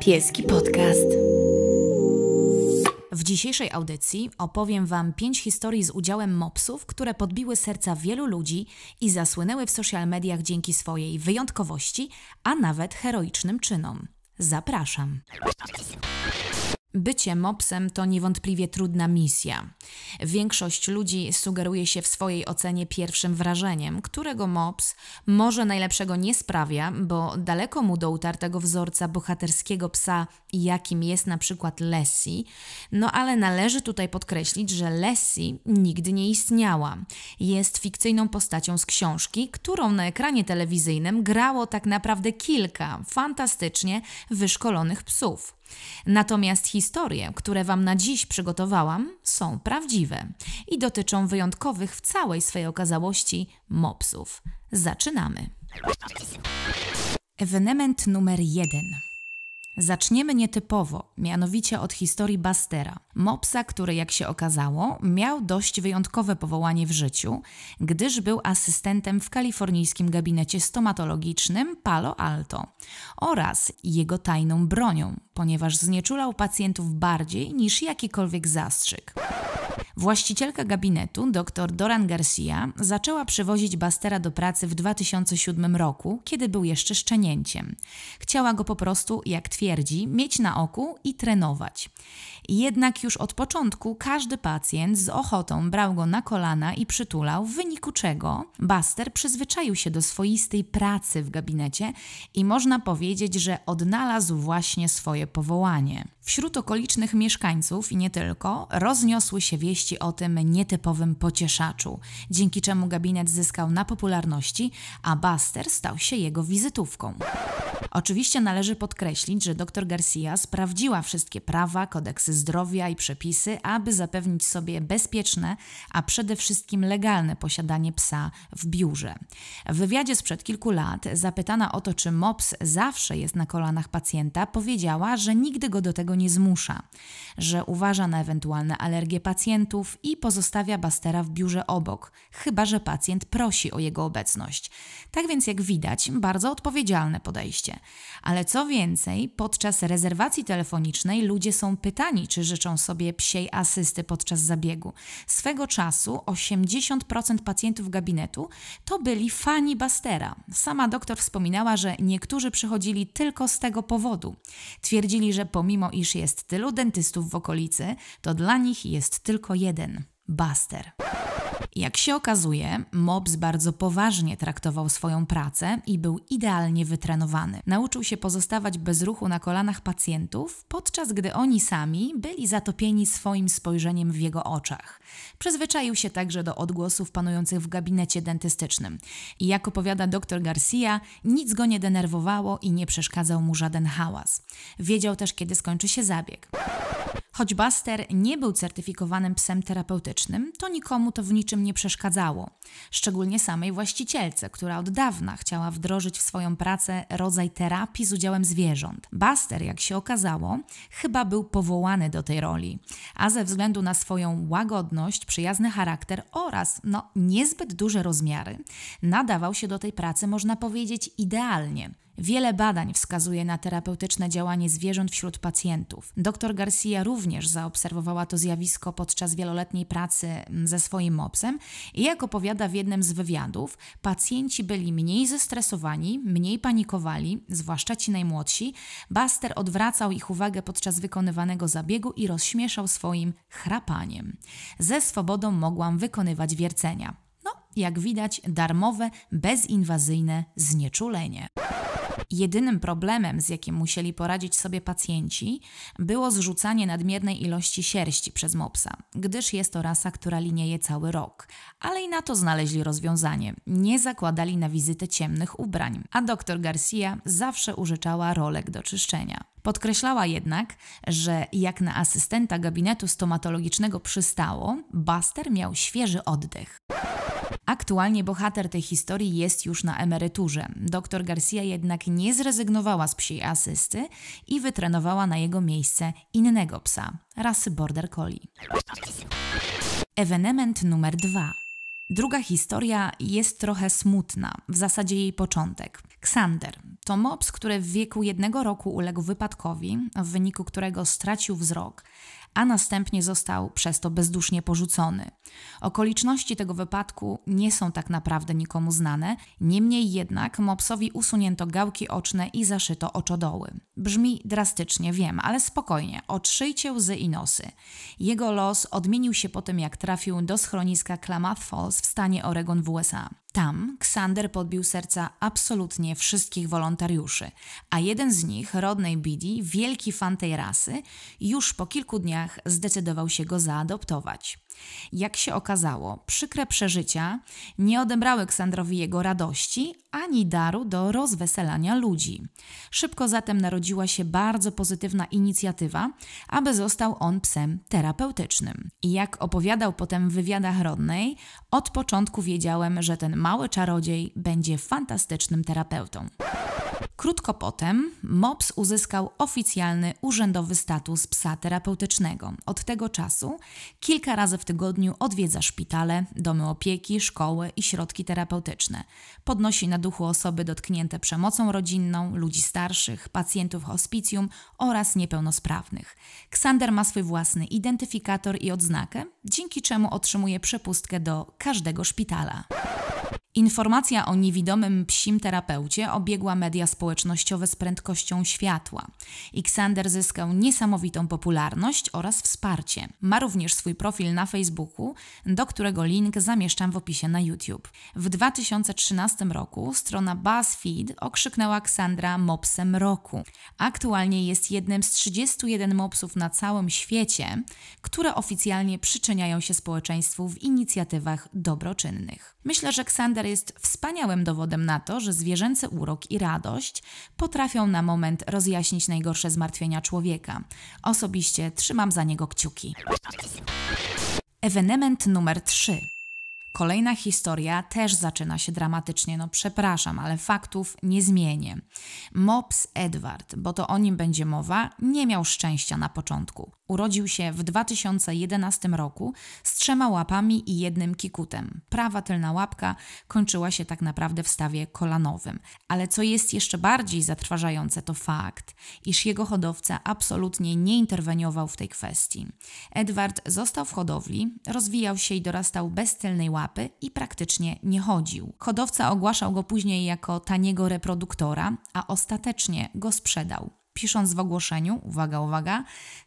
Pieski Podcast. W dzisiejszej audycji opowiem Wam pięć historii z udziałem mopsów, które podbiły serca wielu ludzi i zasłynęły w social mediach dzięki swojej wyjątkowości, a nawet heroicznym czynom. Zapraszam. Bycie mopsem to niewątpliwie trudna misja. Większość ludzi sugeruje się w swojej ocenie pierwszym wrażeniem, którego mops może najlepszego nie sprawia, bo daleko mu do utartego wzorca bohaterskiego psa, jakim jest na przykład Lessie. No ale należy tutaj podkreślić, że Lessie nigdy nie istniała. Jest fikcyjną postacią z książki, którą na ekranie telewizyjnym grało tak naprawdę kilka fantastycznie wyszkolonych psów. Natomiast historie, które Wam na dziś przygotowałam, są prawdziwe i dotyczą wyjątkowych w całej swej okazałości mopsów. Zaczynamy. Ewenement numer jeden. Zaczniemy nietypowo, mianowicie od historii Bastera, mopsa, który jak się okazało, miał dość wyjątkowe powołanie w życiu, gdyż był asystentem w kalifornijskim gabinecie stomatologicznym Palo Alto oraz jego tajną bronią, ponieważ znieczulał pacjentów bardziej niż jakikolwiek zastrzyk. Właścicielka gabinetu, dr Doran Garcia, zaczęła przywozić Bastera do pracy w 2007 roku, kiedy był jeszcze szczenięciem. Chciała go po prostu, jak twierdzi, mieć na oku i trenować. Jednak już od początku każdy pacjent z ochotą brał go na kolana i przytulał, w wyniku czego Buster przyzwyczaił się do swoistej pracy w gabinecie i można powiedzieć, że odnalazł właśnie swoje powołanie. Wśród okolicznych mieszkańców i nie tylko rozniosły się wieści o tym nietypowym pocieszaczu, dzięki czemu gabinet zyskał na popularności, a Buster stał się jego wizytówką. Oczywiście należy podkreślić, że dr Garcia sprawdziła wszystkie prawa, kodeksy zdrowia i przepisy, aby zapewnić sobie bezpieczne, a przede wszystkim legalne posiadanie psa w biurze. W wywiadzie sprzed kilku lat, zapytana o to, czy MOPS zawsze jest na kolanach pacjenta, powiedziała, że nigdy go do tego niczego nie zmusza, że uważa na ewentualne alergie pacjentów i pozostawia Bastera w biurze obok, chyba że pacjent prosi o jego obecność. Tak więc, jak widać, bardzo odpowiedzialne podejście. Ale co więcej, podczas rezerwacji telefonicznej ludzie są pytani, czy życzą sobie psiej asysty podczas zabiegu. Swego czasu 80% pacjentów gabinetu to byli fani Bastera. Sama doktor wspominała, że niektórzy przychodzili tylko z tego powodu. Twierdzili, że pomimo iż iż jest tylu dentystów w okolicy, to dla nich jest tylko jeden – Buster. Jak się okazuje, Mobs bardzo poważnie traktował swoją pracę i był idealnie wytrenowany. Nauczył się pozostawać bez ruchu na kolanach pacjentów, podczas gdy oni sami byli zatopieni swoim spojrzeniem w jego oczach. Przyzwyczaił się także do odgłosów panujących w gabinecie dentystycznym. I jak opowiada dr Garcia, nic go nie denerwowało i nie przeszkadzał mu żaden hałas. Wiedział też, kiedy skończy się zabieg. Choć Buster nie był certyfikowanym psem terapeutycznym, to nikomu to w niczym nie przeszkadzało, szczególnie samej właścicielce, która od dawna chciała wdrożyć w swoją pracę rodzaj terapii z udziałem zwierząt. Buster, jak się okazało, chyba był powołany do tej roli, a ze względu na swoją łagodność, przyjazny charakter oraz no, niezbyt duże rozmiary, nadawał się do tej pracy, można powiedzieć, idealnie. Wiele badań wskazuje na terapeutyczne działanie zwierząt wśród pacjentów. Dr Garcia również zaobserwowała to zjawisko podczas wieloletniej pracy mm, ze swoim mopsem i jak opowiada w jednym z wywiadów, pacjenci byli mniej zestresowani, mniej panikowali, zwłaszcza ci najmłodsi. Buster odwracał ich uwagę podczas wykonywanego zabiegu i rozśmieszał swoim chrapaniem. Ze swobodą mogłam wykonywać wiercenia. No, jak widać, darmowe, bezinwazyjne znieczulenie. Jedynym problemem, z jakim musieli poradzić sobie pacjenci, było zrzucanie nadmiernej ilości sierści przez mopsa, gdyż jest to rasa, która linieje cały rok. Ale i na to znaleźli rozwiązanie. Nie zakładali na wizytę ciemnych ubrań, a dr Garcia zawsze użyczała rolek do czyszczenia. Podkreślała jednak, że jak na asystenta gabinetu stomatologicznego przystało, Buster miał świeży oddech. Aktualnie bohater tej historii jest już na emeryturze. Doktor Garcia jednak nie zrezygnowała z psiej asysty i wytrenowała na jego miejsce innego psa, rasy Border Collie. Ewenement numer dwa. Druga historia jest trochę smutna, w zasadzie jej początek. Ksander to mops, który w wieku jednego roku uległ wypadkowi, w wyniku którego stracił wzrok, a następnie został przez to bezdusznie porzucony. Okoliczności tego wypadku nie są tak naprawdę nikomu znane, niemniej jednak mopsowi usunięto gałki oczne i zaszyto oczodoły. Brzmi drastycznie, wiem, ale spokojnie, otrzyjcie łzy i nosy. Jego los odmienił się po tym, jak trafił do schroniska Klamath Falls w stanie Oregon w USA. Tam Ksander podbił serca absolutnie wszystkich wolontariuszy, a jeden z nich, Rodney Bidi, wielki fan tej rasy, już po kilku dniach zdecydował się go zaadoptować. Jak się okazało, przykre przeżycia nie odebrały Ksandrowi jego radości ani daru do rozweselania ludzi. Szybko zatem narodziła się bardzo pozytywna inicjatywa, aby został on psem terapeutycznym. I jak opowiadał potem w wywiadach Rodnej, od początku wiedziałem, że ten mały czarodziej będzie fantastycznym terapeutą. Krótko potem MOPS uzyskał oficjalny urzędowy status psa terapeutycznego. Od tego czasu kilka razy w tygodniu odwiedza szpitale, domy opieki, szkoły i środki terapeutyczne. Podnosi na duchu osoby dotknięte przemocą rodzinną, ludzi starszych, pacjentów hospicjum oraz niepełnosprawnych. Ksander ma swój własny identyfikator i odznakę, dzięki czemu otrzymuje przepustkę do każdego szpitala. Informacja o niewidomym psim terapeucie obiegła media media społecznościowe z prędkością światła. Xander zyskał niesamowitą popularność oraz wsparcie. Ma również swój profil na Facebooku, do którego link zamieszczam w opisie na YouTube. W 2013 roku strona BuzzFeed okrzyknęła Xandra mopsem roku. Aktualnie jest jednym z 31 mopsów na całym świecie, które oficjalnie przyczyniają się społeczeństwu w inicjatywach dobroczynnych. Myślę, że Xander jest wspaniałym dowodem na to, że zwierzęcy urok i radość potrafią na moment rozjaśnić najgorsze zmartwienia człowieka. Osobiście trzymam za niego kciuki. Ewenement numer 3. Kolejna historia też zaczyna się dramatycznie, no przepraszam, ale faktów nie zmienię. Mops Edward, bo to o nim będzie mowa, nie miał szczęścia na początku. Urodził się w 2011 roku z trzema łapami i jednym kikutem. Prawa tylna łapka kończyła się tak naprawdę w stawie kolanowym. Ale co jest jeszcze bardziej zatrważające, to fakt, iż jego hodowca absolutnie nie interweniował w tej kwestii. Edward został w hodowli, rozwijał się i dorastał bez tylnej łapy i praktycznie nie chodził. Hodowca ogłaszał go później jako taniego reproduktora, a ostatecznie go sprzedał pisząc w ogłoszeniu, uwaga, uwaga,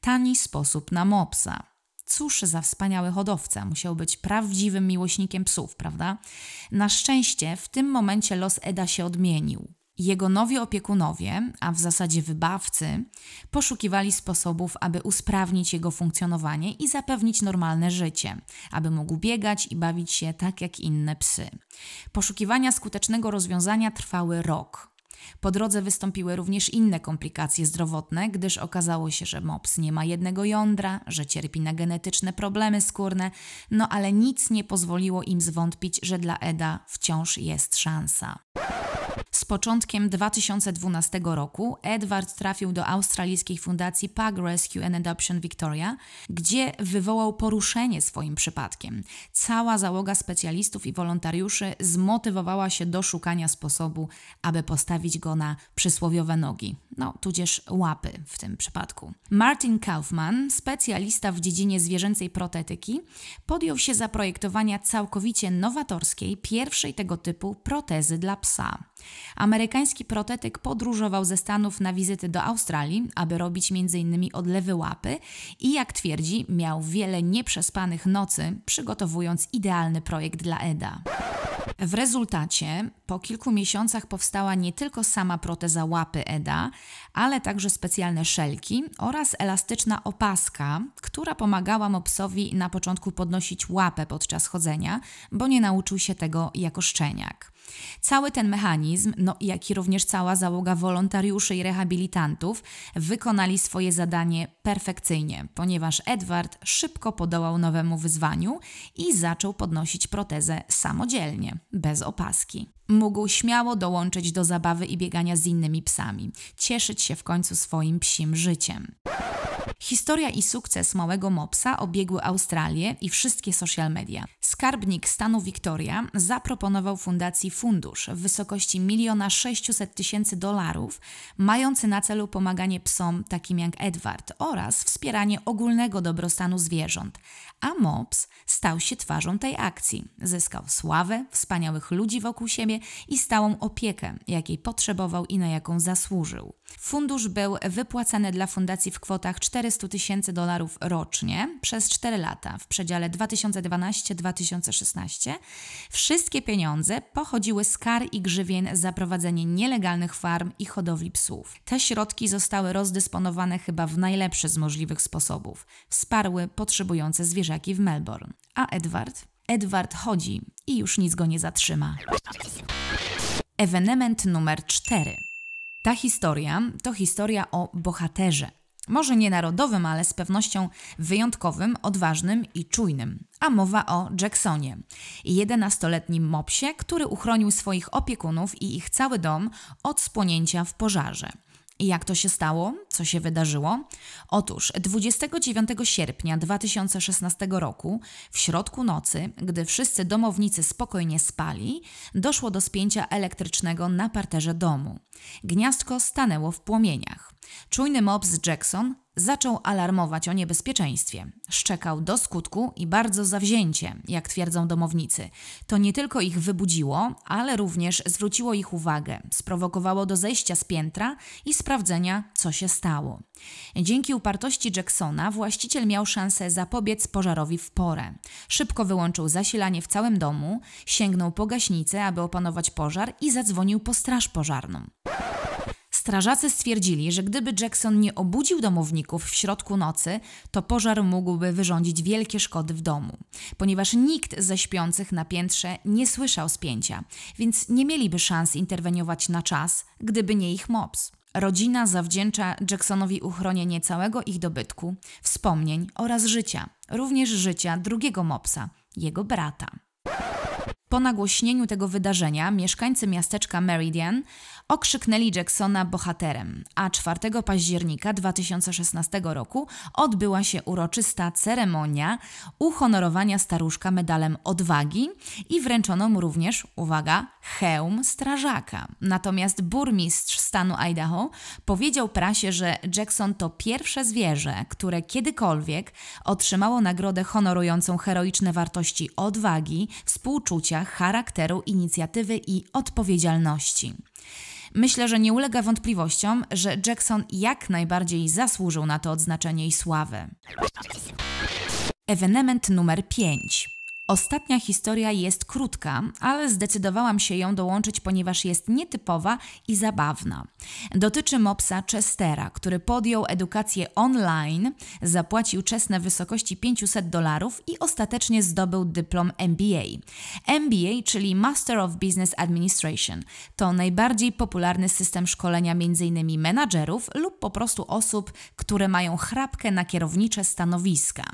tani sposób na mopsa. Cóż za wspaniały hodowca, musiał być prawdziwym miłośnikiem psów, prawda? Na szczęście w tym momencie los Eda się odmienił. Jego nowi opiekunowie, a w zasadzie wybawcy, poszukiwali sposobów, aby usprawnić jego funkcjonowanie i zapewnić normalne życie, aby mógł biegać i bawić się tak jak inne psy. Poszukiwania skutecznego rozwiązania trwały rok. Po drodze wystąpiły również inne komplikacje zdrowotne, gdyż okazało się, że mops nie ma jednego jądra, że cierpi na genetyczne problemy skórne, no ale nic nie pozwoliło im zwątpić, że dla Eda wciąż jest szansa. Z początkiem 2012 roku Edward trafił do australijskiej fundacji Pug Rescue and Adoption Victoria, gdzie wywołał poruszenie swoim przypadkiem. Cała załoga specjalistów i wolontariuszy zmotywowała się do szukania sposobu, aby postawić go na przysłowiowe nogi, no tudzież łapy w tym przypadku. Martin Kaufman, specjalista w dziedzinie zwierzęcej protetyki, podjął się zaprojektowania całkowicie nowatorskiej, pierwszej tego typu protezy dla psa. Amerykański protetyk podróżował ze Stanów na wizyty do Australii, aby robić m.in. odlewy łapy i jak twierdzi, miał wiele nieprzespanych nocy, przygotowując idealny projekt dla Eda. W rezultacie po kilku miesiącach powstała nie tylko sama proteza łapy Eda, ale także specjalne szelki oraz elastyczna opaska, która pomagała mopsowi na początku podnosić łapę podczas chodzenia, bo nie nauczył się tego jako szczeniak. Cały ten mechanizm, no jak i również cała załoga wolontariuszy i rehabilitantów, wykonali swoje zadanie perfekcyjnie, ponieważ Edward szybko podołał nowemu wyzwaniu i zaczął podnosić protezę samodzielnie, bez opaski. Mógł śmiało dołączyć do zabawy i biegania z innymi psami, cieszyć się w końcu swoim psim życiem. Historia i sukces małego mopsa obiegły Australię i wszystkie social media. Skarbnik stanu Victoria zaproponował fundacji fundusz w wysokości 1 600 tysięcy dolarów, mający na celu pomaganie psom takim jak Edward oraz wspieranie ogólnego dobrostanu zwierząt. A mops stał się twarzą tej akcji. Zyskał sławę, wspaniałych ludzi wokół siebie i stałą opiekę, jakiej potrzebował i na jaką zasłużył. Fundusz był wypłacany dla fundacji w kwotach 4 400 tysięcy dolarów rocznie przez 4 lata w przedziale 2012-2016. Wszystkie pieniądze pochodziły z kar i grzywien za prowadzenie nielegalnych farm i hodowli psów. Te środki zostały rozdysponowane chyba w najlepszy z możliwych sposobów. Wsparły potrzebujące zwierzaki w Melbourne. A Edward? Edward chodzi i już nic go nie zatrzyma. Ewenement numer 4. Ta historia to historia o bohaterze. Może nie narodowym, ale z pewnością wyjątkowym, odważnym i czujnym. A mowa o Jacksonie, 11-letnim mopsie, który uchronił swoich opiekunów i ich cały dom od spłonięcia w pożarze. I jak to się stało? Co się wydarzyło? Otóż 29 sierpnia 2016 roku, w środku nocy, gdy wszyscy domownicy spokojnie spali, doszło do spięcia elektrycznego na parterze domu. Gniazdko stanęło w płomieniach. Czujny mobs Jackson zaczął alarmować o niebezpieczeństwie. Szczekał do skutku i bardzo zawzięcie, jak twierdzą domownicy. To nie tylko ich wybudziło, ale również zwróciło ich uwagę, sprowokowało do zejścia z piętra i sprawdzenia, co się stało. Dzięki upartości Jacksona właściciel miał szansę zapobiec pożarowi w porę. Szybko wyłączył zasilanie w całym domu, sięgnął po gaśnicę, aby opanować pożar i zadzwonił po straż pożarną. Strażacy stwierdzili, że gdyby Jackson nie obudził domowników w środku nocy, to pożar mógłby wyrządzić wielkie szkody w domu, ponieważ nikt ze śpiących na piętrze nie słyszał spięcia, więc nie mieliby szans interweniować na czas, gdyby nie ich mops. Rodzina zawdzięcza Jacksonowi uchronienie całego ich dobytku, wspomnień oraz życia, również życia drugiego mopsa, jego brata. Po nagłośnieniu tego wydarzenia mieszkańcy miasteczka Meridian okrzyknęli Jacksona bohaterem, a 4 października 2016 roku odbyła się uroczysta ceremonia uhonorowania staruszka medalem odwagi i wręczono mu również, uwaga, hełm strażaka. Natomiast burmistrz stanu Idaho powiedział prasie, że Jackson to pierwsze zwierzę, które kiedykolwiek otrzymało nagrodę honorującą heroiczne wartości odwagi, współczucia, charakteru, inicjatywy i odpowiedzialności. Myślę, że nie ulega wątpliwościom, że Jackson jak najbardziej zasłużył na to odznaczenie i sławę. Ewenement numer 5. Ostatnia historia jest krótka, ale zdecydowałam się ją dołączyć, ponieważ jest nietypowa i zabawna. Dotyczy mopsa Chestera, który podjął edukację online, zapłacił czesne w wysokości 500 dolarów i ostatecznie zdobył dyplom MBA. MBA, czyli Master of Business Administration, to najbardziej popularny system szkolenia m.in. menadżerów lub po prostu osób, które mają chrapkę na kierownicze stanowiska.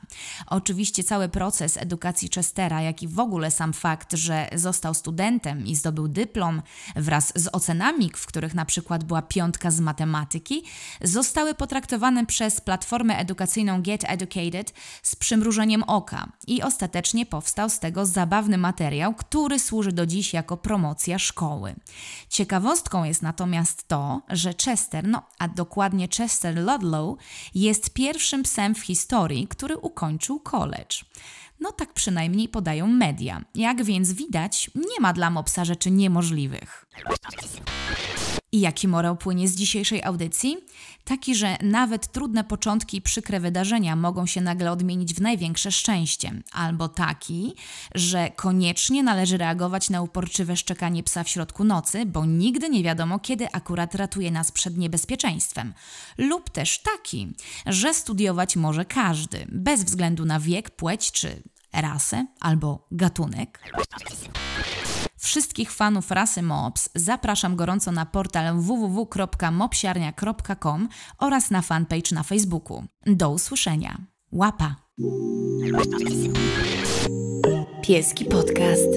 Oczywiście cały proces edukacji Chestera Schillera, jak i w ogóle sam fakt, że został studentem i zdobył dyplom wraz z ocenami, w których na przykład była piątka z matematyki, zostały potraktowane przez platformę edukacyjną Get Educated z przymrużeniem oka i ostatecznie powstał z tego zabawny materiał, który służy do dziś jako promocja szkoły. Ciekawostką jest natomiast to, że Chester, no a dokładnie Chester Ludlow, jest pierwszym psem w historii, który ukończył college. No tak przynajmniej podają media. Jak więc widać, nie ma dla mopsa rzeczy niemożliwych. I jaki morał płynie z dzisiejszej audycji? Taki, że nawet trudne początki i przykre wydarzenia mogą się nagle odmienić w największe szczęście. Albo taki, że koniecznie należy reagować na uporczywe szczekanie psa w środku nocy, bo nigdy nie wiadomo, kiedy akurat ratuje nas przed niebezpieczeństwem. Lub też taki, że studiować może każdy, bez względu na wiek, płeć czy rasę albo gatunek. Wszystkich fanów rasy MOPS zapraszam gorąco na portal www.mopsiarnia.com oraz na fanpage na Facebooku. Do usłyszenia. Łapa. Pieski podcast.